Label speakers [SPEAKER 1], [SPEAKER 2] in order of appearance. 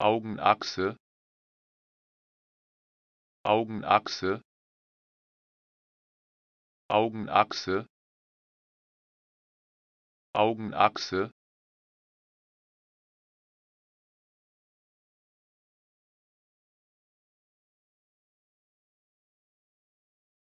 [SPEAKER 1] augenachse augenachse augenachse augenachse